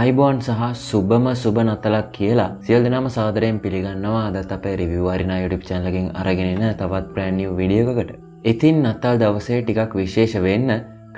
අයිබෝන් සහ සුබම සුබ නතලක් කියලා සියල් දෙනම සාදරයෙන් පිළිගන්නවා අදත් අපේ රිවිවාරිනා යුටප් චැනලකින් අරගෙනෙන තවත් ප්‍රෑන්්ියු විඩියකට ඉතින් නත්තල් දවසේ ටිකක් විශේෂ වෙන්න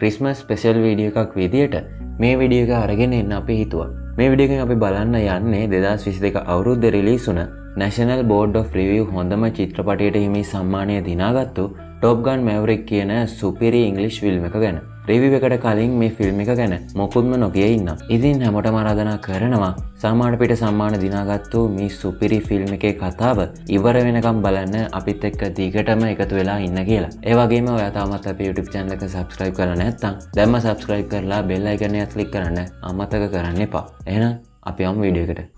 ක්‍රිස්මස් පෙසල් වීඩිය එකක් විදියට මේ විඩියක අරගෙන එන්න අපි හිතුව මේ විඩියකින් අපි බලන්න යන්නේ දෙදස් විසි දෙක අවුරුද්ධ රිලිසුන නැශනල් බෝඩ් ෆ රිවිය හොඳම චිත්‍රපටයට හිමි සම්මානය දිනාගත්තු ටොප්ගන් මැවරෙක් කියන සුපිරි ඉංගලිෂ් විල්ම එක ගැන රිවිවකට කලින් මේ ෆිල්ම් එක ගැන මොකුත්ම නොකිය ඉන්න. ඉතින් හැමට මරාධනා කරනවා සාමාට පිට සම්මාන දිනාගත්තු මේ සුපිරි ෆිල්ම් එකේ කතාව ඉවර වෙනකම් බලන්න අපිත් එක්ක දිගටම එකතු වෙලා ඉන්න කියලා. ඒවගේම ඔයාතාමත් අප YouTube චැනලක සබස්ක්‍රයිබ් කරන ඇත්තම් දැම්ම සබස්ක්‍රයිබ් කරලා බෙල්ලයිගනයක් ලික් කරන්න අමතක කරන්න එපා. එන අපි අම් වීඩියකට.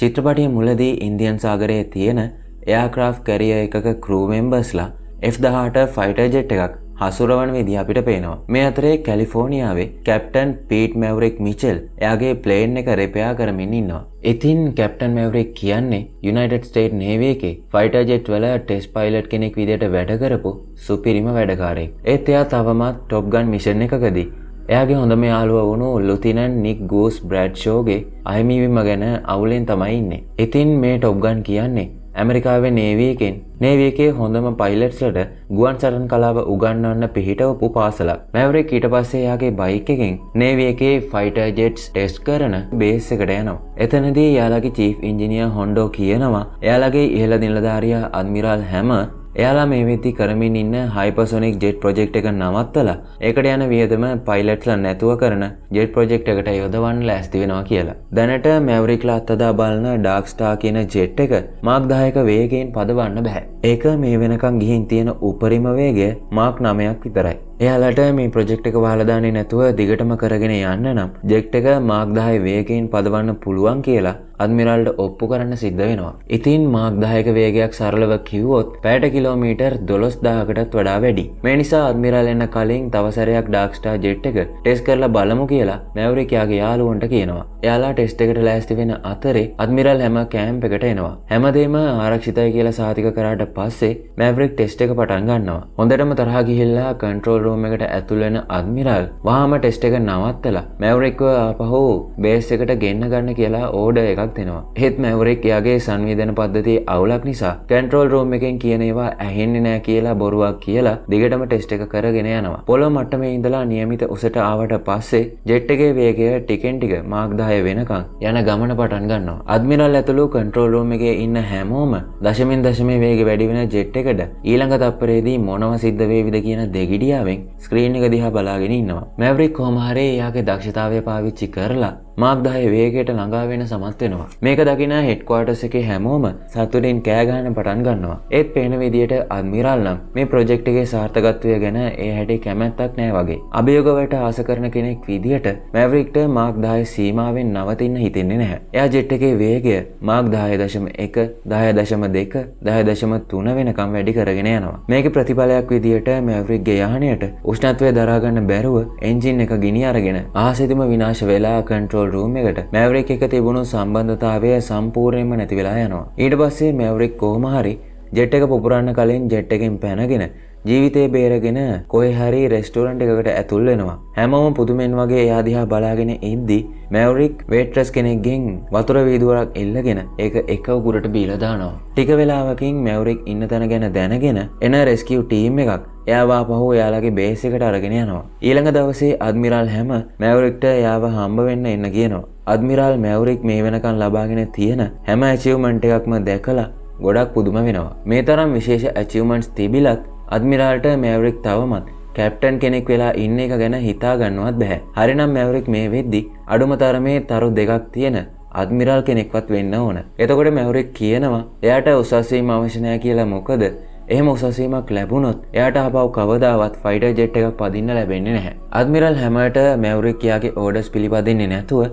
චිත්‍රපටිය මුලදී ඉන්දියන් සාගරයේ තියෙන එයාක්‍රාෆ් කැරිය එකක කරූමෙම්බස්ලා F18 ෆයිටර් ජෙට් එකක් හසුරවන විදි අපිට පේනවා. මේ අතරේ කැලිෆෝනිියාවේ කැප්ටන් පීට් මැවරෙක් මිචෙල් එයාගේ ප්ලේන් එක රෙපයා කරමින් ඉන්නවා. ඉතින් කැප්ටන් මැවරෙක් කියන්නේ යුනයිටඩ් ස්ටේට් නේවේකේ ෆයිටර් ජෙට් වල ටෙස් පයිලට් කෙනෙක් විදියට වැඩකරපු සුපිරිම වැඩකාරෙක්. ඒත් එයා තවමත් ටොප්ගන් මිෂන් එකකදී එයාගේ හොඳම යාළුව වුණු ලුතිනන් නික් ගෝස් බ්‍රඩ්ෂෝගේ අහිමිවීම ගැන අවුලෙන් තමයි ඉන්නේ. ඉතින් මේ ටොප්ගන් කියන්නේ ඇමරිකාවේ නේවියකෙන් නේවියකේ හොඳම පයිලට්ස්ලට ගුවන් සටන් කලාව උගන්වන්න පිහිටවපු පාසලක්. මැවරික් ඊට පස්සේ එයාගේ බයික් එකෙන් නේවියකේ ෆයිටර් ජෙට්ස් ටෙස්ට් කරන බේස් එකට යනවා. එතනදී එයාලගේ චීෆ් ඉන්ජිනියර් හොන්ඩෝ කියනවා එයාලගේ ඉහළ නිලධාරියා අද්මිරාල් හැම එයාලා මේ වෙති කරමින් ඉන්න හයිපසොනික් ජෙට් ප්‍රජෙක්් එක නවත්තලා ඒකට යන වියදම පයිලට්ල නැතුව කරන ජෙට් ප්‍රජෙක්් එකට යොදවන්න ලෑස්ති වෙනවා කියලා. දැනට මැවරික්ලා අත්තදා බලන ඩාක්ස්ටා කියන ජෙට් එක මාක්දායක වේගෙන් පදවන්න බැහැ. ඒක මේ වෙනකං ගිහින් තියෙන උපරිම වේගේ මාක් නමයක් විතරයි. එයාලට මේ ප්‍රජෙක්් එක වාලදානේ නැතුව දිගටම කරගෙන යන්න නම් ජෙක්් එක මාක්දාහය වේකයින් පදවන්න පුළුවන් කියලා අත්මිරල්ට ඔප්පු කරන්න සිද්ධ වෙනවා. ඉතින් මාක්දායක වේගයක් සරලව කිව්වොත් පෑට කිලෝමීටර් දොළොස් දාහකටත් වඩා වැඩි. මේ නිසා අත්මිරල් එන්න කලින් තවසරයක් ඩක්ස්ටා ජෙට් එක ටෙස් කරලා බලමු කියලා මැවරිකයාගේ යාලුවන්ට කියනවා. එයාලා ටෙස්ට එකට ලෑස්ති වෙන අතරේ අත්මිරල් හැම කෑම්ප එකට එනවා. හැමදේම ආරක්ෂිතයි කියලා සාතික කරාට පස්සේ මැවරික් ටෙස්ට එක පටන් ගන්නවා. හොඳටම තරහ ගිහිල්ලා කන්ට්‍රෝල් රූම් එකට ඇතුළෙන අත්මිරල් වාම ටෙස්ට එක නවත්තලා මැවරෙක්ව පහු බේස් එකට ගෙන්න්න ගන්න කියලා ඕඩ එකක් දෙෙනවා හෙත් මැවරෙක් යාගේ සංවිධන පද්ධති අවුලක් නිසා කැන්ට්‍රෝල් රෝම් එකෙන් කියනවා ඇහෙන්නේ නෑ කියලා බොරුවක් කියලා දිගටම ටෙස්ට එක කරගෙන යනවා පොළො මට්ටම ඉඳලා නියමිත උසට ආවට පස්සේ ජෙට්ටගේ වේගය ටිකෙන් ටික මාක්දාය වෙනකං යන ගමන පටන් ගන්නවා අත්මිරල් ඇතුළු කන්ට්‍රෝල්ලෝම එක ඉන්න හැමෝම දශමෙන් දශමේ වේග වැඩිවෙන ජෙට් එකට ඊළඟ තත්පරේදී මොනව සිද්ධ වේවිද කියන දෙගිඩියාවෙන් ආශාවෙන් ස්ක්‍රීන් එක දිහා බලාගෙන ඉන්නවා මැවරික් කොහමහරේ එයාගේ දක්ෂතාවය පාවිච්චි කරලා මාක්දාය වේගයට ළඟා වෙන සමත් වෙනවා. මේක දකින හෙඩ්ක්වාටර්ස් එකේ හැමෝම සතුටින් කෑ ගහන පටන් ගන්නවා. ඒත් පේන විදියට අද්මිරාල් නම් මේ ප්‍රොජෙක්ට් එකේ සාර්ථකත්වය ගැන ඒ හැටි කැමැත්තක් නෑ වගේ. අභියෝගවලට ආස කරන කෙනෙක් විදියට මැවරික්ට මාක්දාය සීමාවෙන් නවතින්න හිතෙන්නේ නැහැ. එයා ජෙට් එකේ වේගය මාක්දාය දශම එක දාය දශම දෙක දාය දශම තුන වෙනකම් වැඩි කරගෙන යනවා. මේක ප්‍රතිඵලයක් විදියට මැවරික්ගේ යානයට උෂ්ණත්වය දරාගන්න බැරුව එන්ජින් එක ගිනි අරගෙන ආසෙදිම විනාශ වෙලා කන්ට්‍රෝල් කන්ට්‍රෝල් රූම් එකට මැවරෙක් එක තිබුණු සම්බන්ධතාවය සම්පූර්ණයෙන්ම නැති වෙලා යනවා. ඊට පස්සේ මැවරෙක් කොහොම හරි ජෙට් එක පුපුරන්න කලින් ජෙට් එකෙන් පැනගෙන ජීවිතේ බේරගෙන කොයි හරි රෙස්ටෝරන්ට් එකකට ඇතුල් වෙනවා. හැමෝම පුදුමෙන් වගේ එයා දිහා බලාගෙන ඉද්දි මැවරික් වේට්‍රස් කෙනෙක්ගෙන් වතුර වීදුවරක් එල්ලගෙන ඒක එක උගුරට බීලා දානවා. ටික වෙලාවකින් මැවරික් ඉන්න තැන ගැන දැනගෙන එන රෙස්කියු ටීම් එකක් එයාවා පහු එයාලගේ බේසිකට අරගෙන යනවා. ඊළඟ දවසේ අද්මිරාල් හැම මැවරික්ට එයාව හම්බ වෙන්න එන්න කියනවා. අද්මිරාල් මැවරික් මේ වෙනකන් ලබාගෙන තියෙන හැම ඇචිව්මන්ට් එකක්ම දැකලා ගොඩක් පුදුම වෙනවා. මේ තරම් විශේෂ ඇචිව්මන්ට්ස් තිබිලත් අද්මිරාල්ට මැවරික් තවමත් කැප්ටන් කෙනෙක් වෙලා ඉන්න එක ගැන හිතා ගන්නවත් බැහැ. හරිනම් මැවරික් මේ වෙද්දි අඩුම තරමේ තරු දෙකක් තියෙන අද්මිරාල් කෙනෙක්වත් වෙන්න ඕන. එතකොට මැවරික් කියනවා එයාට උසස්වීම අවශ්‍ය නැහැ කියලා මොකද එහම උසසීමක් ලැබුණොත් එයට හබව කවදාවත් ෆයිඩ ජෙට් එකක් පදින්න ලැබෙන්නේ නැහැ. අදමිරල් හැමට මැවරික්කයාගේ ඕඩස් පිළිපදින්නේ නැතුව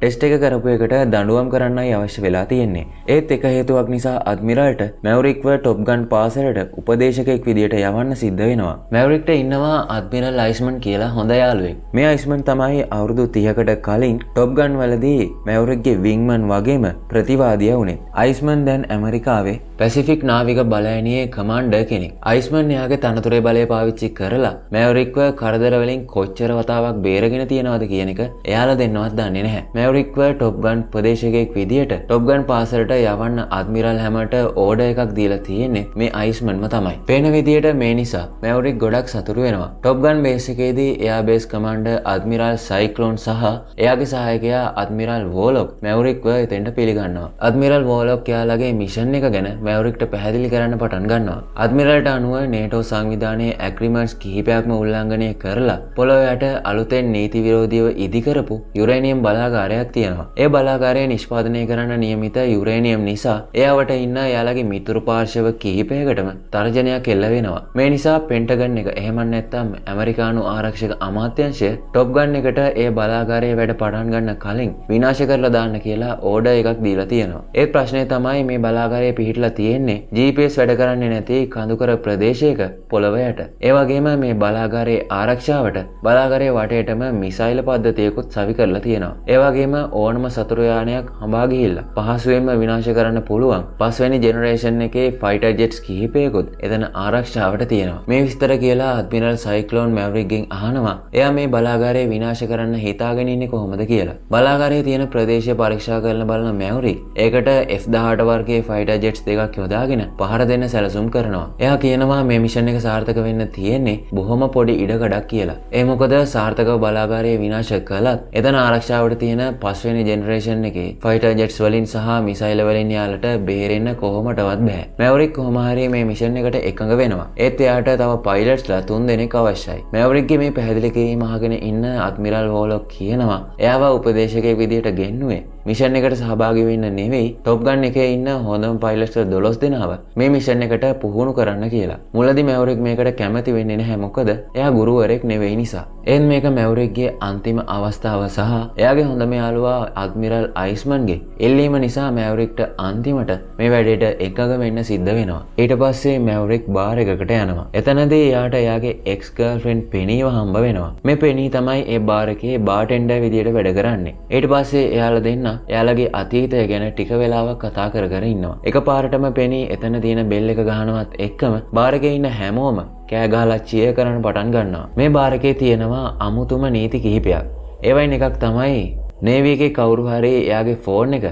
ටෙස්ට එක කරපු එකට දඩුවම් කරන්නයි අවශ්‍ය වෙලා තියෙන්නේ. ඒත් එක හේතුවක් නිසා අත්මිරල්ට මැවරික්ව ටොප්ගන් පාසලට උපදේශකෙක් විදිට යවන්න සිද්ධ වෙනවා. මැවරික්ට ඉන්නවා අත්මිරල් අයිස්මන් කියලා හොඳ යාලුවෙක්. මේ අයිස්මන් තමයි අවුරුදු තියකට කලින් ටොප්ගන් වලදී මැවරික්ගේ විංමන් වගේම ප්‍රතිවාදිය වුණේ. අයිස්මන් දැන් ඇමරිකාවේ පැසිෆික් නාවික බලයනයේ කමන්්ඩ කෙනෙක්. අයිස්මන් යාගේ තනතුරේ බලය පාවිච්චි කරලා මැවරික්ව කරදරවලින් කොච්චර වතාවක් බේරගෙන තියෙනවද කියන එක එයාල දෙන්නවත් දන්නේ නැහැ. මෑවරික්ව ටොප්ගන් ප්‍රදේශකයෙක් විදිහට ටොප්ගන් පාසලට යවන්න අත්මිරල් හැමට ඕඩ එකක් දීලා තියෙන්නේ මේ අයිස්මන්ම තමයි. පේන විදියට මේ නිසා මැවරික් ගොඩක් සතුරු වෙනවා. ටොප්ගන් බේසිකේදී එයා බේස් කමන්ඩ අත්මිරල් සයිකලෝන් සහ එයාගේ සහයකයා අත්මිරල් වෝලොක් මැවරික්ව එතෙන්ට පිළිගන්නවා. අත්මිරල් වෝලොක් යාලගේ මිෂන් එක ගැන මැවරික්ට පැහැදිලි කරන්න පටන් ගන්නවා. අත්මිරල්ට අනුව නේටෝ සංවිධානයේ ඇක්‍රිමන්ට්ස් කිහිපයක්ම උල්ලංඝනය කරලා පොළොවට අලුතෙන් නීති විරෝධීව ඉදිකරපු යුරේනියම් බලාගාරය බලාගාරයක් තියෙනවා. ඒ බලාගාරය නිෂ්පාදනය කරන්න නියමිත යුරේනියම් නිසා එයාවට ඉන්න යාලගේ මිතුරු පාර්ශව කිහිපයකටම තර්ජනයක් එල්ල වෙනවා. මේ නිසා පෙන්ටගන් එක එහෙමන් නැත්තම් ඇමරිකානු ආරක්ෂක අමාත්‍යංශය ටොප්ගන් එකට ඒ බලාගාරය වැඩ පටන් ගන්න කලින් විනාශ කරලා දාන්න කියලා ඕඩ එකක් දීලා තියෙනවා. ඒ ප්‍රශ්නය තමයි මේ බලාගාරය පිහිටලා තියෙන්නේ GPS වැඩ කරන්නේ නැති කඳුකර ප්‍රදේශයක පොළොවයට. ඒවගේම මේ බලාගාරයේ ආරක්ෂාවට බලාගරය වටයටම මිසයිල පද්ධතියකුත් සවි කරලා තියෙනවා. ඒවගේ වගේම ඕනම සතුරයානයක් හබාගිහිල්ල පහසුවෙන්ම විනාශ කරන්න පුළුවන් පස්වැනි ජෙනරේෂන් එකේ ෆයිට ජෙට්ස් කිහිපයකුත් එතන ආරක්ෂාවට තියෙනවා මේ විස්තර කියලා අත්මිනල් සයිකලෝන් මැවරික්ගෙන් අහනවා එයා මේ බලාගාරය විනාශ කරන්න හිතාගෙනන්නේ කොහොමද කියලා බලාගාරය තියෙන ප්‍රදේශය පරීක්ෂා කරන බලන මැවරි ඒකට එස්දාහට වර්ගේ ෆයිට ජෙට්ස් දෙකක් යොදාගෙන පහර දෙන්න සැලසුම් කරනවා එයා කියනවා මේ මිෂන් එක සාර්ථක වෙන්න තියෙන්නේ බොහොම පොඩි ඉඩකඩක් කියලා ඒමොකද සාර්ථකව බලාගාරය විනාශ කළත් එතන ආරක්ෂාවට තියෙන පස්වෙනි ජෙනරේෂන් එකේ ෆයිට ජෙට්ස් වලින් සහ මිසයිල වලින් යාලට බේරෙන්න කොහොමටවත් බෑ මැවරික් කොහමහරි මේ මිෂන් එකට එකඟ වෙනවා ඒත් එයාට තව පයිලට්ස්ලා තුන් දෙනෙක් අවශ්‍යයි මැවරික්ගේ මේ පැහැදිලිකේ මහගෙන ඉන්න අත්මිරල් හෝලොක් කියනවා එයාව උපදේශකයෙක් විදිහට ගෙන්නුවේ මිෂන් එකට සහභාගි වෙන්න නෙවෙයි ටොප් ගන්න එකේ ඉන්න හොඳම පයිලට්ස් 12 දෙනාව මේ මිෂන් එකට පුහුණු කරන්න කියලා. මුලදි මැවරික් මේකට කැමති වෙන්නේ නැහැ මොකද එයා ගුරුවරෙක් නෙවෙයි නිසා. එන් මේක මැවරෙක්ගේ අන්තිම අවස්ථාව සහ එයාගේ හොඳම යාළුවා අත්මිරල් අයිස්මන්ගේ එල්ලීම නිසා මැවරෙක්ට අන්තිමට මේ වැඩේට එකග වෙන්න සිද්ධ වෙනවා. ඊට පස්සේ මැවරෙක් බාර එකකට යනවා. එතනදී එයාට එයාගේ එක්ස්කර්ෆෙන්ඩ් පෙනීව හම්බ වෙනවා. මේ පෙනී තමයි ඒ බාරකේ බාටෙන්ඩ විදියට වැඩ කරන්නේ. ඊට පස්සේ එයාලා දෙන්න එයාලගේ අතීතය ගැන ටික වෙලාවක් කතා කර කර ඉන්නවා. එක පාරටම පෙනී එතන තියෙන බෙල් එක ගහනවත් එක්කම බාරක ඉන්න හැමෝම කෑගාලත් චිය කරන පටන් ගන්නවා. මේ බාරකේ තියෙනවා අමුතුම නීති කිහිපයක්. ඒවයින් එකක් තමයි නේවීගේ කවුරු හරි එයාගේ ෆෝන් එක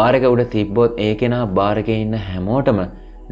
බාරක උඩ තිබ්බොත් ඒ කෙනා බාරක ඉන්න හැමෝටම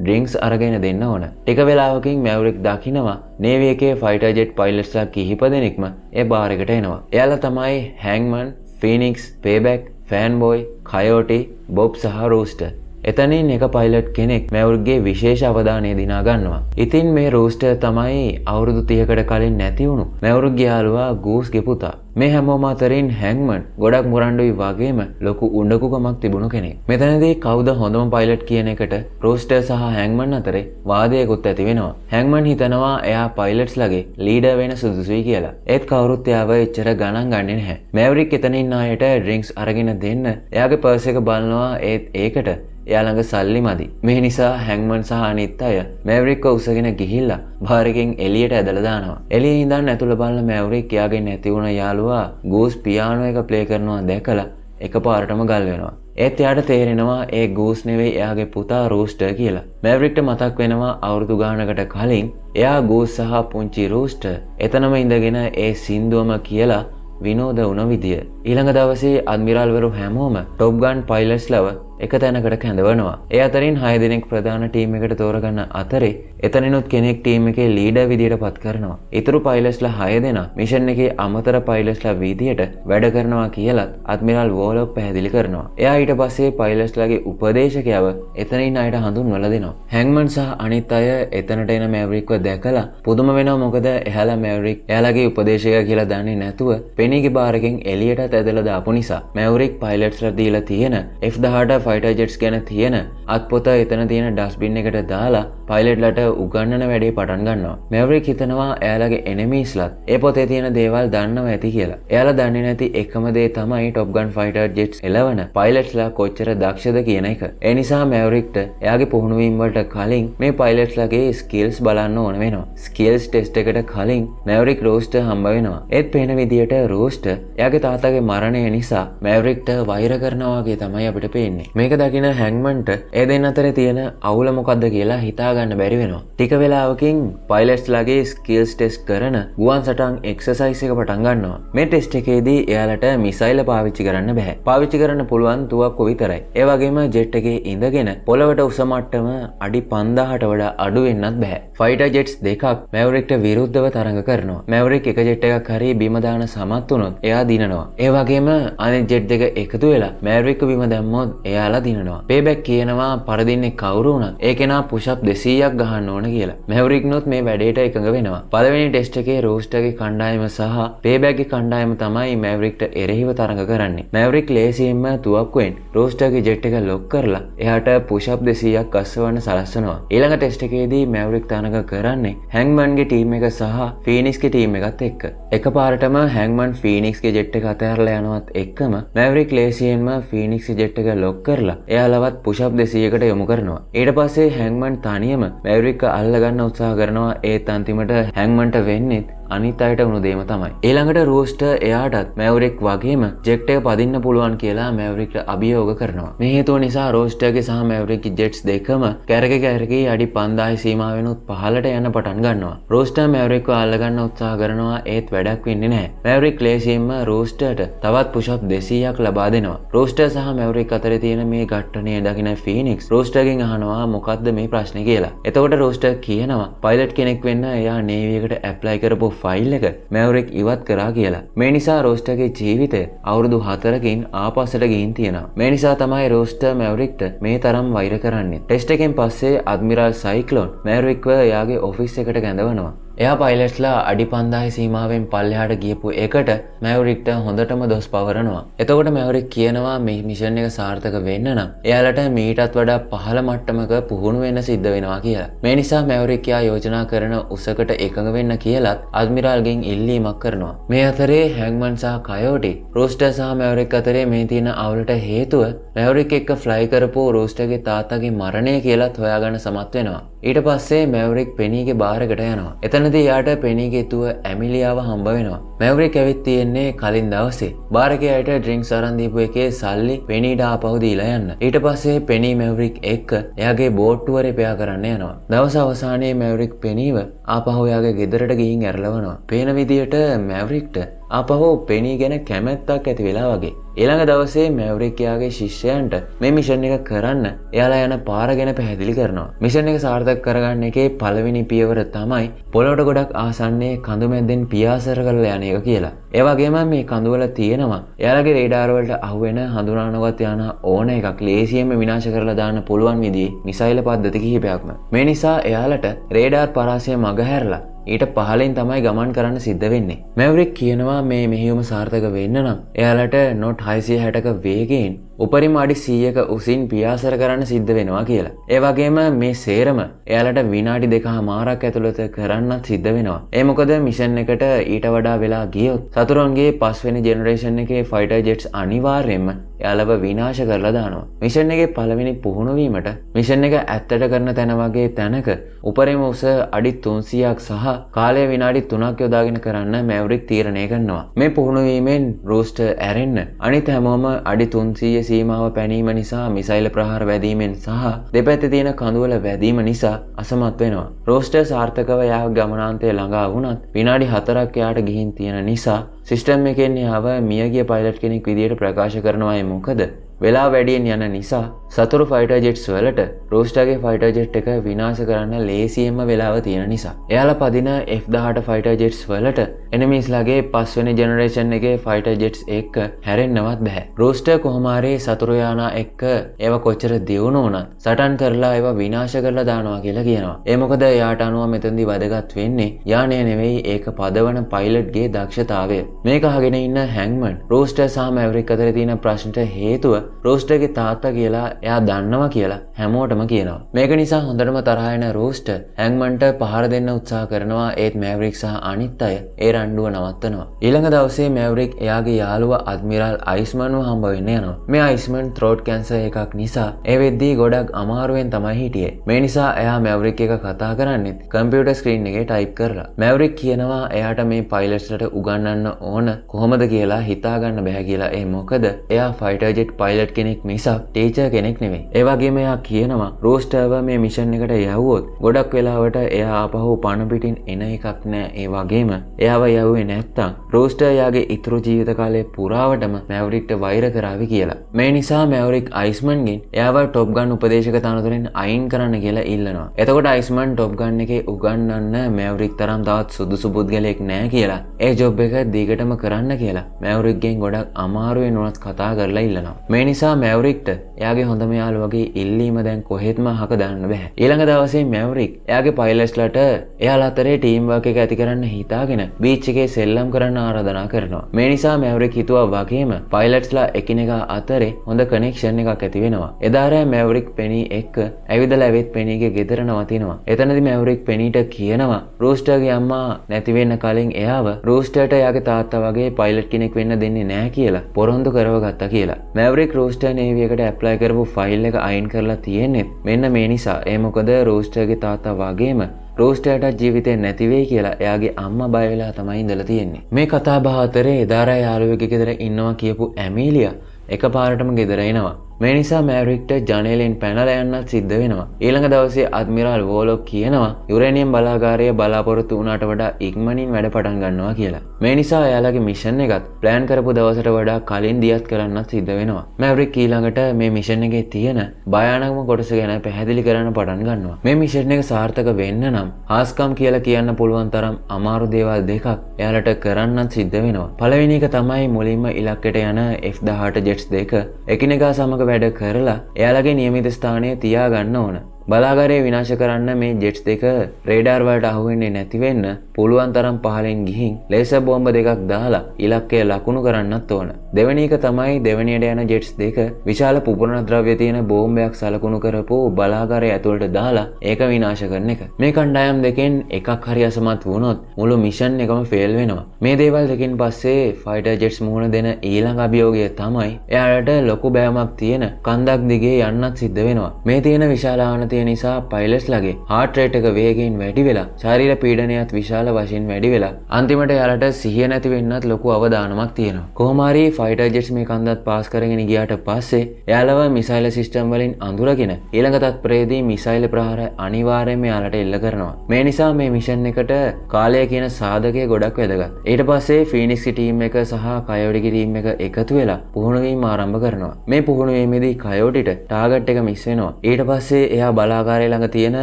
ඩ්‍රිංක්ස් අරගෙන දෙන්න ඕන. ටික වෙලාවකින් මැවරික් දකිනවා නේවි එකේ ෆයිටර් ජෙට් පයිලට්ස්ලා කිහිප දෙනෙක්ම ඒ බාරකට එනවා. එයාලා තමයි Hangman, Phoenix, Payback, Fanboy Coyote Bob සහ රෝස්ට එතනින් එක පයිලට් කෙනෙක් මැවුර්ගේ විශේෂ අවධානය දිනා ගන්නවා. ඉතින් මේ රෝස්ටර් තමයි අවුරුදු 30කට කලින් නැති වුණු මැවුර්ගේ යාළුවා ගූස්ගේ පුතා. මේ හැමෝම අතරින් හැන්ග්මන් ගොඩක් මුරණ්ඩුයි වගේම ලොකු උණ්ඩකුකමක් තිබුණු කෙනෙක්. මෙතනදී කවුද හොඳම පයිලට් කියන එකට රෝස්ටර් සහ හැන්ග්මන් අතරේ වාදයකුත් ඇති වෙනවා. හැන්ග්මන් හිතනවා එයා පයිලට්ස්ලගේ ලීඩර් වෙන සුදුසුයි කියලා. ඒත් කවුරුත් එයාව එච්චර ගණන් ගන්නේ නැහැ. මැවරික් එතනින් ආයෙට ඩ්‍රින්ක්ස් අරගෙන දෙන්න එයාගේ පර්ස් එක බලනවා ඒත් ඒකට එයාළඟ සල්ලි මදි. මේ නිසා හැංමන් සහ අනිත් අය මැවරික්ක උසගෙන ගිහිල්ලා භාරකෙන් එලියට ඇදලදානවා. එලිය ඉඳන් ඇතුළ බලන්න මැවරික් යාගෙන් නැතිවුණ යාළුවා ගෝස් පියානෝ එක ප්ලේ කරනවා දැකලා එක පාරටම ගල් වෙනවා. ඒත් එයාට තේරෙනවා ඒ ගූස් නෙවෙයි එයාගේ පුතා රෝස්ටර් කියලා. මැවරික්ට මතක් වෙනවා අවුරුදු ගානකට කලින් එයා ගූස් සහ පුංචි රෝස්ටර් එතනම ඉඳගෙන ඒ සින්දුවම කියලා විනෝද වුණ විදිය. ඊළඟ දවසේ අද්මිරල්වරු හැමෝම ටොබ්ගන් පයිලස් ලව එක තැනකට කැඳවනවා. ඒ අතරින් හය දෙනෙක් ප්‍රධාන ටීම එකට තෝරගන්න අතරේ එතනිනුත් කෙනෙක් ටීම එකේ ලීඩ විදියට පත් කරනවා. ඉතුරු පයිලස්ලා හය දෙෙන මිෂන් එකේ අමතර පයිලස්ලා වීදියට වැඩ කරනවා කියලත් අත්මිරල් වෝලොක් පැහැදිලි කරනවා. එයා ඊට පස්සේ පයිලස්ලාගේ උපදේශකයව එතනින් අයට හඳුන් වල දෙනවා. හැංමන් සහ අනිත් අය එතනට එන මැවරික්ව දැකලා පුදුම වෙන මොකද එහලා මැවරික් එයාලගේ උපදේශක කියලා දන්නේ නැතුව පෙනීගේ බාරකින් එලියටත් ඇදල දාපු නිසා මැවරෙක් පයිලට්ස්ල දීලා තියෙන F18 ෆයිටජෙට්ස් ගැන තියෙන අත් පොත එතන තියෙන ඩස්බින් එකට දාලා පයිලට්ලට උගන්නන වැඩේ පටන් ගන්නවා මැවරෙක් හිතනවා එයාලගේ එනමීස්ලත් ඒ පොතේ තියෙන දේවල් දන්නව ඇති කියලා එයාලා දන්නේ නැති එකම දේ තමයි ටොප්ගන් ෆයිට ජෙට්ස් එලවන පයිලට්ස්ලා කොච්චර දක්ෂද කියන එක එනිසා මැවරෙක්ට එයාගේ පුහුණුවීම්වලට කලින් මේ පයිලට්ලගේ ස්කිල්ස් බලන්න ඕන වෙනවා ස්කිල්ස් ටෙස්ට එකට කලින් මැවරික් රෝස්ට හම්බ වෙනවා ඒත් පේන විදියට රෝස්ට යාගේ තාතගේ මරණය නිසා මෑවරික්ට වෛර කරනවාගේ තමයි අපිට පේන්නේ මේක දකින හැංමන්ට ඒ දෙන්න අතර තියෙන අවුල මොකක්ද කියලා හිතාගන්න බැරි වෙනවා ටික වෙලාවකින් පයිලස්් ලගේ ස්කල්ස් ටෙස් කරන ගුවන් සටන් එක්සසයිසික පටන් ගන්නවා මේ ටෙස්ට එකේදී එයාලට මිසයිල පාවිච්චි කරන්න බැහැ පාවිච්චි කරන්න පුළුවන් තුවක්කු විතරයි ඒවගේම ජෙට් එකේ ඉඳගෙන පොළවට උසමට්ටම අඩි පන්දාහට වඩා අඩුවෙන්න්නත් බැහැ ෆයිට ජෙට්ස් දෙකක් මැවරෙක්ට විරුද්ධව තරඟ කරනවා මැවරෙක් එක ජෙට් එකක් හරි බිමදාන සමත් වුණොත් එයා දිනවා ඒව වගේම අනි ජෙට් දෙක එකතු වෙලා මෑරික්ක බිම දැම්මොත් එයාලා දිනවා පේබැක් කියනවා පරදින්නේ කවරුණ ඒකෙනා පුෂප් දෙසීයක් ගහන්න ඕන කියලා මැවරික්නොත් මේ වැඩේට එකඟ වෙනවා පලවෙනි ටෙස්ට එකේ රෝස්ටගේ කණ්ඩායම සහ පේබැක්ගේ කණ්ඩායම තමයි මැවරික්ට එරෙහිව තරඟ කරන්නේ මැවරික් ලේසියෙන්ම තුවක්කුවෙන් රෝස්ටගේ ජෙට් එක ලොක් කරලා එයාට පුෂප් දෙසීයක් අස්සවන්න සලස්සනවා ඊළඟ ටෙස්ට එකේදී මැවරික් තරඟ කරන්නේ හැංමන්ගේ ටීම් එක සහ ෆීනිස්ගේ ටීම් එකත් එක්ක එක පාරටම හැංමන් ෆීනික්ස්ගේ ජෙට් එක අතර අතහැරල යනවත් එක්කම මැවරික් ලේසියෙන්ම ෆිනික්ස් ජෙට්ටක ලොක් කරලා එයාලවත් පුෂප් දෙසියකට යොමු කරනවා ඊට පස්සේ හැංමන් තනියම මැවරික්ක අල්ලගන්න උත්සාහ කරනවා ඒ තන්තිමට හැංමන්ට වෙන්නෙත් අනිත් අයට වුණු දේම තමයි. ඊළඟට රෝස්ට එයාටත් මැවරෙක් වගේම ජෙට් එක පදින්න පුළුවන් කියලා මැවරික්ට අභියෝග කරනවා. මේ හේතුව නිසා රෝස්ටර්ගේ සහ මැවරික් ජෙට්ස් දෙකම කැරක කැරකී අඩි 5000 සීමාවෙනුත් පහළට යන පටන් ගන්නවා. රෝස්ටර් මැවරික්ව අල්ලගන්න උත්සාහ කරනවා ඒත් වැඩක් වෙන්නේ නැහැ. මැවරික් ලේසියෙන්ම රෝස්ටර්ට තවත් පුෂප් දෙසීයක් ලබා දෙනවා. රෝස්ට සහ මැවරික් අතර තියෙන මේ ගට්ටනය දකින ෆිනික්ස් රෝස්ටගෙන් අහනවා මොකක්ද මේ ප්‍රශ්න කියලා. එතකොට රෝස්ට කියනවා පයිලට් කෙනෙක් වෙන්න එයා නේවියකට ඇප්ලයි කරපු ෆයිල් එක මැවරෙක් ඉවත් කරා කියලා. මේ නිසා රෝස්ටගේ ජීවිතය අවුරුදු හතරකින් ආපස්සට ගිහින් තියෙනවා. මේ නිසා තමයි රෝස්ට මැවරික්ට මේ තරම් වෛර කරන්නේ. ටෙස්ට් එකෙන් පස්සේ අද්මිරාල් සයික්ලෝන් මැවරික්ව එයාගේ ඔෆිස් එකට ගැඳවනවා. එයා පයිලට්ලා අඩි පන්දාහි සීමාවෙන් පල්ලෙහාට ගියපු එකට මැවරික්ට හොඳටම දොස් පවරනවා. එතකොට මැවරික් කියනවා මේ මිෂන් එක සාර්ථක වෙන්න නම් එයාලට මීටත් වඩා පහළ මට්ටමක පුහුණු වෙන්න සිද්ධ වෙනවා කියලා. මේ නිසා මැවරික් යා යෝජනා කරන උසකට එකඟ වෙන්න කියලත් අද්මිරාල්ගෙන් ඉල්ලීමක් කරනවා. මේ අතරේ හැංමන් සහ කයෝටි රෝස්ට සහ මැවරික් අතරේ මේ තියෙන අවුලට හේතුව මැවරික් එක්ක ෆ්ලයි කරපු රෝස්ටගේ තාත්තගේ මරණය කියලත් හොයාගන්න සමත් වෙනවා. ඊට පස්සේ මැවරෙක් පෙනීගේ බාරකට යනවා එතනද යාට පෙනීගෙතුව ඇමිලියාව හම්බ වෙනවා මැවරේ කැවිත් තියෙන්නේ කලින් දවසේ බාරකයට ඩ්‍රිංක් සරන්දීපු එකේ සල්ලි පෙනීඩා පහුදීලා යන්න ඊට පස්සේ පෙනී මැවරික් එක්ක එයාගේ බෝට්ටුවර පයා කරන්න යනවා දවස අවසානයේ මැවරික් පෙනීව ආපහු එයාගේ ගෙදරට ගිහින් ඇරලවනවා පේන විදියට මැවරික්ට අපහෝ පෙනී ගැන කැමැත්තක් ඇති වෙලා වගේ. එළඟ දවසේ මැවරිකයාගේ ශිෂ්‍යයන්ට මේ මිෂන් එක කරන්න එයාලා යන පාර ගැන පැහැදිලි කරනවා. මිෂන් එක සාර්ථක කරගන්න එකේ පළවෙනි පියවර තමයි පොළොට ගොඩක් ආසන්නේ කඳු මැද්දෙන් පියාසර කරලා යන යන එක කියලා. ඒවගේම මේ කඳුවල තියෙනවා එයාලගේ රේඩාරවලට අහුවෙන හඳුනානගත් යන ඕන එකක් ලේසියෙන්ම විනාශ කරලා දාන්න පුළුවන් විදිී මිසයිල පද්ධති කිහිපයක්ම. මේ නිසා එයාලට රේඩාර් පරාසය මගහැරලා ඊට පහලින් තමයි ගමන් කරන්න සිද්ධ වෙන්නේ. මැවරික් කියනවා මේ මෙහිවම සාර්ථක වෙන්න නම් එයාලට නොට් හයිසිය හැටක වේගෙන් උපරිම අඩි සීයක උසින් පියාසර කරන්න සිද්ධ වෙනවා කියලා. ඒ වගේම මේ සේරම එයාලට විනාඩි දෙක හමාරක් ඇතුළත කරන්නත් සිද්ධ වෙනවා. ඒ මොකද මිෂන් එකට ඊට වඩා වෙලා ගියොත් සතුරන්ගේ පස්වෙනි ජෙනරේෂන් එකේ ෆයිටර් ජෙට්ස් අනිවාර්යෙන්ම එයාලව විනාශ කරලා දානවා. මිෂන් එකේ පළවෙනි පුහුණුවීමට මිෂන් එක ඇත්තට කරන තැන වගේ තැනක උපරිම උස අඩි 300ක් සහ කාලය විනාඩි 3ක් යොදාගෙන කරන්න මැවරික් තීරණය කරනවා. මේ පුහුණුවීමෙන් රෝස්ටර් ඇරෙන්න අනිත් හැමෝම අඩි 300 සීමාව පැනීම නිසා මිසයිල ප්‍රහාර වැදීමෙන් සහ දෙපැති තියෙන කඳුවල වැදීම නිසා අසමත් වෙනවා. රෝස්ටර් සාර්ථකව යාව ගමනාන්තය ළඟා වුණත් විනාඩි හතරක් යාට ගිහින් තියෙන නිසා සිිස්ටම් එකෙන් යාව මියගිය පයිලට් කෙනෙක් විදියට ප්‍රකාශ කරනවායි මොකද වෙලා වැඩියෙන් යන නිසා සතුරු ෆයිට ජෙට්ස් වලට රෝස්ටගේ ෆයිට ජෙට් එක විනාශ කරන්න ලේසියෙන්ම වෙලාව තියෙන නිසා. එයාල පදින F18 ෆයිට ජෙට්ස් වලට එනමිස්ලාගේ පස්වනි ජනරේෂන් එක ෆයිට ජෙට්ස් එක්ක හැරෙන්න්නවත් බැහැ. රෝස්ට කොහොමාරේ සතුරයානා එක්ක ඒව කොච්චර දියුණු වනත් සටන් කරලා ඒව විනාශ කරලා දානවා කියලා කියනවා. ඒමොකද යාට අනුව මෙතැදි වදගත් වෙන්නේ යානය නෙවෙයි ඒක පදවන පයිලට්ගේ දක්ෂතාවය. මේකහගෙන ඉන්න හැංමන් රෝස්ට සාම ඇවරික් අතර තියන ප්‍රශ්ට හේතුව රෝස්ටගේ තාත්තා කියලා එයා දන්නවා කියලා හැමෝටම කියනවා. මේක නිසා හොඳටම තරහයන රෝස්ට හැන්මන්ට පහර දෙන්න උත්සා කරනවා ඒත් මැවරික් සහ අනිත් අය ඒ රණ්ඩුව නවත්තනවා. ඊළඟ දවසේ මැවරික් එයාගේ යාළුව අත්මිරල් අයිස්මන්ව හම්බවෙන්න යනවා. මේ අයිස්මන් ත්‍රෝට් කැන්ස එකක් නිසා ඒ වෙද්දී ගොඩක් අමාරුවෙන් තමයි හිටියේ. මේ නිසා එයා මැවරික් එක කතා කරන්නෙත් කම්පියුටර් ස්ක්‍රීන් එකේ ටයිප් කරලා. මැවරික් කියනවා එයාට මේ පයිලට්ස්ලට උගන්නන්න ඕන කොහොමද කියලා හිතාගන්න බැහැ කියලා ඒ මොකද එයා ෆයිටර්ජෙට් පයිල පයිලට් කෙනෙක් මිසක් ටීච කෙනෙක් නෙවේ ඒවගේ මෙයා කියනවා රෝස්ටර්ව මේ මිෂන් එකට යවුවොත් ගොඩක් වෙලාවට එයා අපහු පණපිටින් එන එකක් නෑ ඒ වගේම එයාව යව්වේ නැත්තං රෝස්ටර්යාගේ ඉතුරු ජීවිත කාලය පුරාවටම මැවරික්ට වෛර කරාවි කියලා මේ නිසා මැවරික් අයිස්මන්ගෙන් එයාව ටොප්ගන් උපදේශක තනතුරෙන් අයින් කරන්න කියලා ඉල්ලනවා එතකොට අයිස්මන් ටොප්ගන්න එක උගන්නන්න මැවරික් තරම් තවත් සුදුසු පුද්ගලෙක් නෑ කියලා ඒ ජොබ් එක දිගටම කරන්න කියලා මැවරික්ගෙන් ගොඩක් අමාරුවෙන් වනත් කතා කරලා ඉල්ලනවා මේ නිසා මැවරික්ට යාගේ හොඳම යාළුවගේ ඉල්ලීම දැන් කොහෙත්ම හක දන්න බැහැ. ඊළඟ දවසේ මැවරික් එයාගේ පයිලස්ලට එයාලා අතරේ ටීම් වර්ක් එක ඇති කරන්න හිතාගෙන බීච් එකේ සෙල්ලම් කරන්න ආරාධනා කරනවා. මේ නිසා මැවරික් හිතුවා වගේම පයිලට්ස්ලා එකිනෙකා අතරේ හොඳ කනෙක්ෂන් එකක් ඇති වෙනවා. එදා රෑ මැවරික් පෙනී එක්ක ඇවිදලා ඇවිත් පෙනීගේ ගෙදර නවතිනවා. එතනදී මැවරික් පෙනීට කියනවා රූස්ටර්ගේ අම්මා නැති වෙන්න කලින් එයාව රූස්ටර්ට එයාගේ තාත්තා වගේ පයිලට් කෙනෙක් වෙන්න දෙන්නේ නැහැ කියලා පොරොන්දු කරවගත්තා කියලා. මැවරික් රෝස්ටර් නේවියකට ඇප්ලයි කරපු ෆයිල් එක අයින් කරලා තියෙන්නේ මෙන්න මේ නිසා ඒමොකද රෝස්ටර්ගේ තාතා වගේම රෝස්ටයට ජීවිතය නැතිවේ කියලා එයාගේ අම්ම බයවෙලා තමයි ඉඳල තියෙන්නේ. මේ කතා බාතරේ එදාරා යාළුවක ගෙදර ඉන්නවා කියපු ඇමීලිය එක පාරටම ගෙදරයිනවා. මේ නිසා මෑරික්ට ජනලෙන් පැනල යන්නත් සිද්ධ වෙනවා. ඊළඟ දවසේ අත්මිරාල් වෝලොක් කියනවා යුරේනියම් බලාගාරය බලාපොරොත්තු වුණට වඩා ඉක්මනින් වැඩ පටන් ගන්නවා කියලා. මේ නිසා එයාලගේ මිෂන් එකත් ප්ලෑන් කරපු දවසට වඩා කලින් දියත් කරන්නත් සිද්ධ වෙනවා. මෑවරික් ඊළඟට මේ මිෂන් එකේ තියෙන භයානකම කොටස ගැන පැහැදිලි කරන්න පටන් ගන්නවා. මේ මිෂන් එක සාර්ථක වෙන්න නම් ආස්කම් කියලා කියන්න පුළුවන් තරම් අමාරු දේවල් දෙකක් එයාලට කරන්නත් සිද්ධ වෙනවා. පළවෙනි එක තමයි මුලින්ම ඉලක්කයට යන F18 ජෙට්ස් දෙක එකිනෙකා සමග වැඩ කරලා එයාලගේ නියමිත ස්ථානය තියා ගන්න ඕන බලාගරය විනාශ කරන්න මේ ජෙට්ස් දෙක රේඩාර්වලට අහුවෙන්නේ නැතිවෙන්න පුළුවන් තරම් පහලෙන් ගිහින් ලේස බෝම්බ දෙකක් දාලා ඉලක්කය ලකුණු කරන්නත් ඕන. දෙවනීක තමයි දෙවනියට යන ජෙට්ස් දෙක විශාල පුපුරණ ද්‍රව්‍ය තියෙන බෝම්බයක් සලකුණු කරපු බලාගරය ඇතුළට දාලා ඒක විනාශ කරන එක. මේ කණ්ඩායම් දෙකෙන් එකක් හරි අසමත් වුණොත් මුළු මිෂන් එකම ෆේල් වෙනවා. මේ දේවල් දෙකින් පස්සේ ෆයිටර් ජෙට්ස් මුහුණ දෙන ඊළඟ අභියෝගය තමයි එයාලට ලොකු බෑමක් තියෙන කන්දක් දිගේ යන්නත් සිද්ධ වෙනවා. මේ තියෙන විශාලාවන ප්‍රകෘතිය නිසා පයිලස් ලගේ ආට්‍රේටක වේගෙන් වැඩි වෙලා ශරීර පීඩනයත් විශාල වශයෙන් වැඩි වෙලා අන්තිමට යාලට සිහිය නැති වෙන්නත් ලොකු අවදානමක් තියෙනවා. කොහොමාරි ෆයිටර් ජෙට්ස් මේ කන්දත් පාස් කරගෙන ගියාට පස්සේ යාලව මිසයිල් සිස්ටම් වලින් අඳුරගෙන ඊළඟ තත්පරයේදී මිසයිල් ප්‍රහාර අනිවාර්යයෙන්ම යාලට එල්ල කරනවා. මේ නිසා මේ මිෂන් එකට කාලය කියන සාධකය ගොඩක් වැදගත්. ඊට පස්සේ ෆීනික්ස් ටීම් එක සහ කයෝටිගේ ටීම් එක එකතු වෙලා පුහුණුවීම් ආරම්භ කරනවා. මේ පුහුණුවීමේදී කයෝටිට ටාගට් එක මිස් වෙනවා. ඊට පස්සේ එයා බලාකාරය ළඟ තියෙන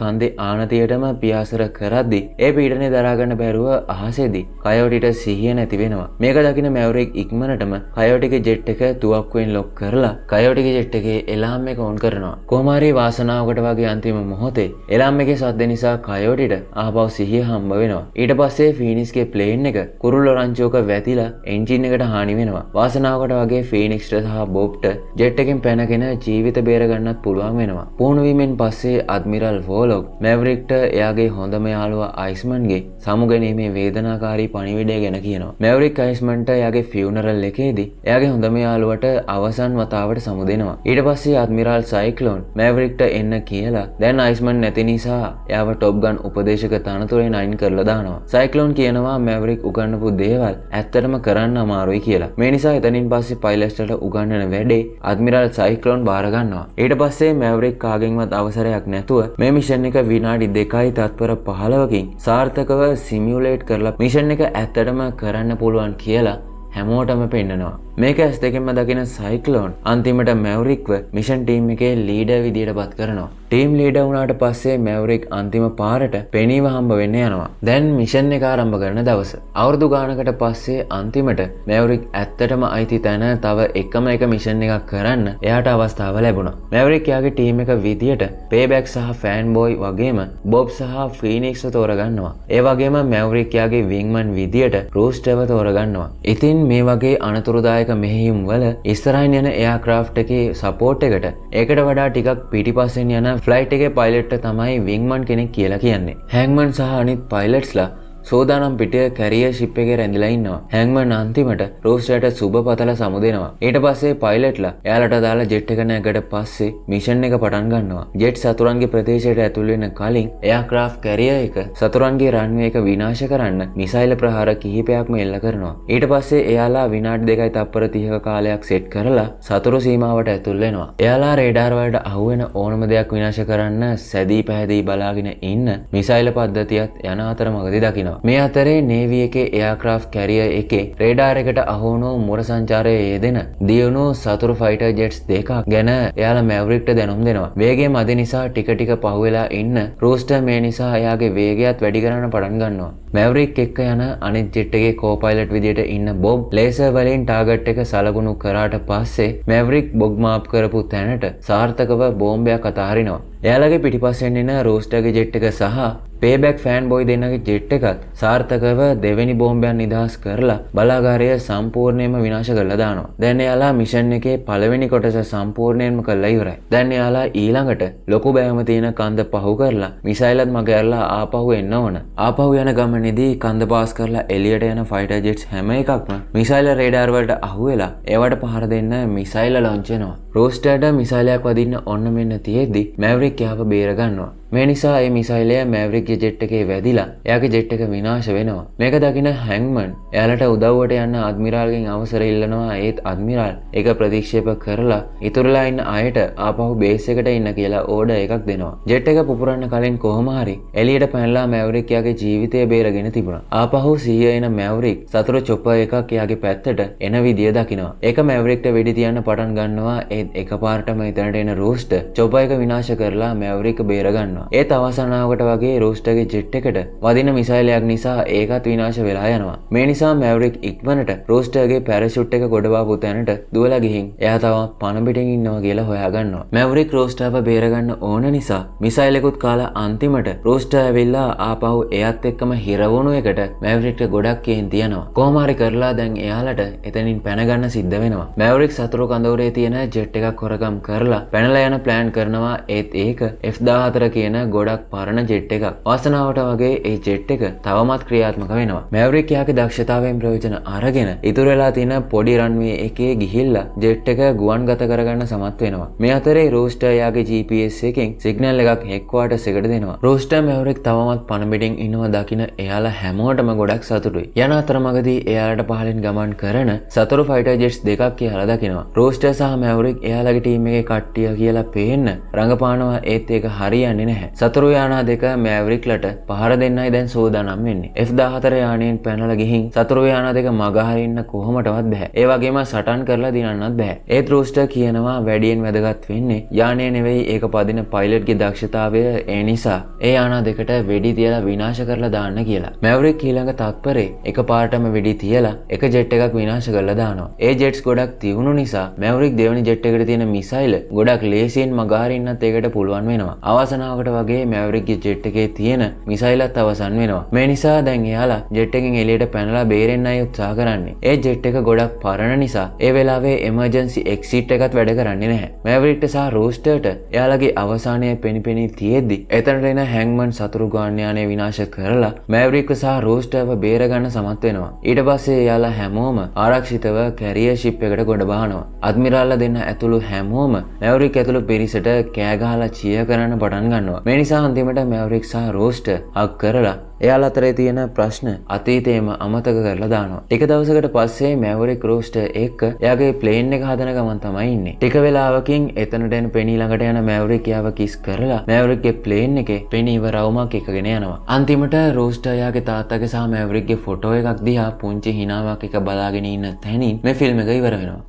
කන්දෙ ආනතියටම පියාසර කරද්දි ඒ පීඩනය දරාගන්න බැරුව අහසේදී කයෝටිට සිහිය නැතිවෙනවා මේක දකින මැවරෙක් ඉක්මනටම කයෝටික ජෙට් එක තුවක්කුවෙන් ලොක් කරලා කයෝටික ජෙට් එකේ එලාම් එක ඔන් කරනවා කොමාරී වාසනාවකට වගේ අන්තිම මොහොතේ එලාම් එකේ සද්ද නිසා කයෝටිට ආපව් සිහිය හම්බ වෙනවා ඊට පස්සේ ෆිනිස්ගේ ප්ලේන් එක කුරුල්ල රංචෝක වැතිලා එන්ජින් එකට හානි වෙනවා වාසනාවකට වගේ ෆිනික්ස්ට සහ බොබ්ට ජෙට් එකෙන් පැනගෙන ජීවිත බේරගන්නත් පුළුවන් වෙනවා පුහුණුවීමෙන් පස්ස පස්සේ අත්මිරල් වෝලොක් මැවරික්ට එයාගේ හොඳම යාළුවා අයිස්මන්ගේ සමුගැනීමේ වේදනාකාරී පණිවිඩය ගැන කියනවා. මැවරික් අයිස්මන්ට එයාගේ ෆිවනරල් එකේදී එයාගේ හොඳම යාළුවට අවසන් වතාවට සමුදෙනවා. ඊට පස්සේ අත්මිරල් සයික්ලෝන් මැවරික්ට එන්න කියලා දැන් අයිස්මන් නැති නිසා එයාව ටොප්ගන් උපදේශක තනතුරෙන් අයින් කරලා දානවා. සයික්ලෝන් කියනවා මැවරික් උගන්නපු දේවල් ඇත්තටම කරන්න අමාරුයි කියලා. මේ නිසා එතනින් පස්සේ පයිලස්ටට උගන්නන වැඩේ අත්මිරල් සයික්ලෝන් බාරගන්නවා. ඊට පස්සේ මැවරික් කාගෙන්වත් අවසර ආධාරයක් නැතුව මේ මිෂන් එක විනාඩි දෙකයි තත්පර පහලවකින් සාර්ථකව සිමියුලේට් කරලා මිෂන් එක ඇත්තටම කරන්න පුළුවන් කියලා හැමෝටම පෙන්න්නනවා මේක ඇස් දෙකෙන්ම දකින සයිකලෝන් අන්තිමට මැවරික්ව මිෂන් ටීම් එකේ ලීඩ විදියට පත් කරනවා ටීම් ලීඩ වුණට පස්සේ මැවරික් අන්තිම පාරට පෙනීව හම්බ වෙන්න යනවා දැන් මිෂන් එක ආරම්භ කරන දවස අවුරදු ගානකට පස්සේ අන්තිමට මැවරික් ඇත්තටම අයිති තැන තව එකම එක මිෂන් එකක් කරන්න එයාට අවස්ථාව ලැබුණ මැවරික් යාගේ ටීම් එක විදියට පේබැක් සහ ෆෑන් බෝයි වගේම බොබ් සහ ෆීනික්ස තෝරගන්නවා ඒ වගේම මැවරික් යාගේ විංමන් විදියට රෝස්ටව තෝරගන්නවා ඉතින් මේ වගේ අනතුරුදායක මෙහෙහිම් වල ඉස්සරහින් යන එයාක්‍රාෆ්ටගේ සපෝට් එකට ඒකට වඩා ටිකක් පිටිපස්සෙන් යන ෆ්ලයිට් එකේ පයිලට්ට තමයි විංමන් කෙනෙක් කියලා කියන්නේ. හැන්මන් සහ අනිත් පයිලට්ස්ලා සෝදානම් පිටය කැරිය ශිප් එකේ රැඳිලා ඉන්නවා. හැන්මන් අන්තිමට රෝස්ටර්ට සුබ පතල සමුදෙනවා. ඊට පස්සේ පයිලට්ලා එයාලට දාලා ජෙට් එක නැගට පස්සේ මිෂන් එක පටන් ගන්නවා. ජෙට් සතුරන්ගේ ප්‍රදේශයට ඇතුල් වෙන කලින් එයා ක්‍රාෆ් කැරිය එක සතුරන්ගේ රන්වේ එක විනාශ කරන්න මිසයිල ප්‍රහාර කිහිපයක්ම එල්ල කරනවා. ඊට පස්සේ එයාලා විනාඩි දෙකයි තප්පර 30ක කාලයක් සෙට් කරලා සතුරු සීමාවට ඇතුල් වෙනවා. එයාලා රේඩාර් වලට අහුවෙන ඕනම දෙයක් විනාශ කරන්න සැදී පැහැදී බලාගෙන ඉන්න මිසයිල පද්ධතියත් යන අතරමඟදී දකිනවා. තියෙනවා. මේ අතරේ නේවි එකේ එයාක්‍රාෆ් කැරියර් එකේ රේඩාර් එකට අහු වුණු මුර සංචාරයේ යෙදෙන දියුණු සතුරු ෆයිටර් ජෙට්ස් දෙකක් ගැන එයාලා මැවරික්ට දැනුම් දෙනවා. වේගය මදි නිසා ටික ටික පහුවෙලා ඉන්න රූස්ටර් මේ නිසා එයාගේ වේගයත් වැඩි කරන්න පටන් ගන්නවා. මැවරික් එක්ක යන අනිත් ජෙට් එකේ කෝපයිලට් විදියට ඉන්න බොබ් ලේසර් වලින් ටාගට් එක සලකුණු කරාට පස්සේ මැවරික් බොග් මාප් කරපු තැනට සාර්ථකව බෝම්බයක් අතහරිනවා. එයාලගේ පිටිපස්සෙන් එන රෝස්ටගේ ජෙට් එක සහ පේබැක් ෆෑන් බොයි දෙන්නගේ ජෙට් එකත් සාර්ථකව දෙවැනි බෝම්බයන් නිදහස් කරලා බලාගාරය සම්පූර්ණයම විනාශ කරලා දානවා. දැන් එයාලා මිෂන් එකේ පළවෙනි කොටස සම්පූර්ණයෙන්ම කරලා ඉවරයි. දැන් එයාලා ඊළඟට ලොකු බෑම තියෙන කන්ද පහු කරලා මිසයිලත් මගහැරලා ආපහු එන්න ඕන. ආපහු යන ගමනේදී කන්ද පාස් කරලා එළියට යන ෆයිටර් ජෙට්ස් හැම එකක්ම මිසයිල රේඩාර් වලට අහු වෙලා ඒවට පහර දෙන්න මිසයිල ලොන්ච් වෙනවා. රෝස්ටර්ට මිසයිලයක් වදින්න ඔන්න මෙන්න තියෙද්දි මැවරි අමරෙක්යාව බේරගන්නවා මේ නිසා ඒ මිසයිලය මැවරික්ගේ ජෙට් එකේ වැදිලා එයාගේ ජෙට් එක විනාශ වෙනවා මේක දකින හැංමන් එයාලට උදව්වට යන්න අත්මිරාල්ගෙන් අවසර ඉල්ලනවා ඒත් අත්මිරාල් එක ප්‍රතික්ෂේප කරලා ඉතුරලා ඉන්න අයට ආපහු බේස් එකට ඉන්න කියලා ඕඩ එකක් දෙනවා ජෙට් එක පුපුරන්න කලින් කොහොම හරි එලියට පැනලා මැවරික් යාගේ ජීවිතය බේරගෙන තිබුණා ආපහු සීය එන මැවරික් සතුර චොප එකක් යාගේ පැත්තට එන විදිය දකිනවා ඒක මැවරික්ට වෙඩි තියන්න පටන් ගන්නවා ඒත් එකපාරටම එතනට එන රෝස්ට චොප එක විනාශ කරලා මැවරික් බේරගන්න ගන්නවා ඒත් අවසනාවකට වගේ රෝස්ටගේ ජෙට් එකට වදින මිසයිලයක් නිසා ඒකත් විනාශ වෙලා යනවා මේ නිසා මැවරික් ඉක්මනට රෝස්ටගේ පැරසුට් එක ගොඩවාපු තැනට දුවලා ගිහින් එයා තව පණපිටින් ඉන්නවා කියලා හොයාගන්නවා මැවරික් රෝස්ටාව බේරගන්න ඕන නිසා මිසයිලෙකුත් කාලා අන්තිමට රෝස්ට ඇවිල්ලා ආපහු එයත් එක්කම හිරවුණු එකට මැවරික්ට ගොඩක් කියෙන් තියෙනවා කෝමාරි කරලා දැන් එයාලට එතනින් පැනගන්න සිද්ධ වෙනවා මැවරික් සතුරු කඳවරේ තියෙන ජෙට් එකක් හොරකම් කරලා පැනලා යන ප්ලෑන් කරනවා ඒත් ඒක F දාහතර කියන තියෙන ගොඩක් පරණ ජෙට් එකක් වසනාවට වගේ ඒ ජෙට් එක තවමත් ක්‍රියාත්මක වෙනවා මැවරික් යාගේ දක්ෂතාවෙන් ප්‍රයෝජන අරගෙන ඉතුරලා තියෙන පොඩි රන්වේ එකේ ගිහිල්ලා ජෙට් එක ගුවන් ගත කරගන්න සමත් වෙනවා මේ අතරේ රෝස්ටර් යාගේ GPS එකෙන් සිග්නල් එකක් හෙක්වාට සෙකට දෙනවා රෝස්ටර් මැවරික් තවමත් පණබිඩින් ඉන්නවා දකින එයාලා හැමෝටම ගොඩක් සතුටුයි යන අතරමගදී එයාලට පහලින් ගමන් කරන සතුරු ෆයිට ජෙට්ස් දෙකක් කියලා දකිනවා රෝස්ටර් සහ මැවරික් එයාලගේ ටීම් එකේ කට්ටිය කියලා පේන්න රඟපානවා ඒත් ඒක හරියන්නේ නැහැ නැහැ. සතුරු යානා දෙක මෑවරික්ලට පහර දෙන්නයි දැන් සෝදානම් වෙන්නේ. F14 යානෙන් පැනලා ගිහින් සතුරු යානා දෙක මගහරින්න කොහොමටවත් බෑ. ඒ වගේම සටන් කරලා දිනන්නත් බෑ. ඒත් රූස්ටර් කියනවා වැඩියෙන් වැදගත් වෙන්නේ යානය නෙවෙයි ඒක පදින පයිලට්ගේ දක්ෂතාවය ඒ නිසා ඒ යානා දෙකට වෙඩි තියලා විනාශ කරලා දාන්න කියලා. මෑවරික් ඊළඟ තත්පරේ එකපාරටම වෙඩි තියලා එක ජෙට් එකක් විනාශ කරලා දානවා. ඒ ජෙට්ස් ගොඩක් තියුණු නිසා මෑවරික් දෙවෙනි ජෙට් එකට තියෙන මිසයිල් ගොඩක් ලේසියෙන් මගහරින්නත් ඒකට පුළුවන් වෙනවා. අවසනාවකට එයාට වගේ මැවරික් ජෙට් එකේ තියෙන මිසයිලත් අවසන් වෙනවා මේ නිසා දැන් එයාලා ජෙට් එකෙන් එලියට පැනලා බේරෙන්න්නයි උත්සා කරන්නේ ඒ ජෙට් එක ගොඩක් පරණ නිසා ඒ වෙලාවේ එමර්ජන්සි එක්සිට් එකත් වැඩ කරන්නේ නැහැ මැවරික්ට සහ රෝස්ටර්ට එයාලගේ අවසානය පෙනිපෙනී තියෙද්දි එතනට එන හැංමන් සතුරු ගාන්‍යානය විනාශ කරලා මැවරික් සහ රෝස්ටර්ව බේරගන්න සමත් වෙනවා ඊට පස්සේ එයාලා හැමෝම ආරක්ෂිතව කැරිය ශිප් එකට ගොඩ බානවා අත්මිරාල්ල දෙන්න ඇතුළු හැමෝම මැවරික් ඇතුළු පිරිසට කෑගහලා චිය කරන්න පටන් ගන්නවා තියෙනවා. මේ නිසා අන්තිමට මැවරික් සහ රෝස්ට හක් කරලා එයාල අතරේ තියෙන ප්‍රශ්න අතීතේම අමතක කරලා දානවා. ටික දවසකට පස්සේ මැවරික් රෝස්ට එක්ක එයාගේ ප්ලේන් එක හදන ගමන් තමයි ඉන්නේ. ටික වෙලාවකින් එතනට එන පෙනී ළඟට යන මැවරික් එයාව කිස් කරලා මැවරික්ගේ ප්ලේන් එකේ පෙනීව රවුමක් එකගෙන යනවා. අන්තිමට රෝස්ට එයාගේ තාත්තගේ සහ මැවරික්ගේ ෆොටෝ එකක් දිහා පුංචි හිනාවක් එක බලාගෙන ඉන්න තැනින් මේ ෆිල්ම් එක ඉවර වෙනවා.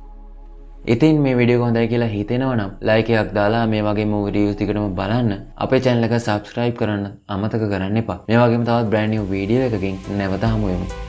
ඉතින් මේ විඩියෝ හොඳයි කියලා හිතෙනවනම් ලයිකයක් දාලා මේ වගේ මූරියස් දිකටම බලන්න අපේ චැනල එක සබස්ක්‍රයිබ් කරන්න අමතක කරන්න එපා මේ වගේම තවත් බ්‍රෑන්ඩියෝ වීඩියෝ එකකින් නැවත හමුුවමු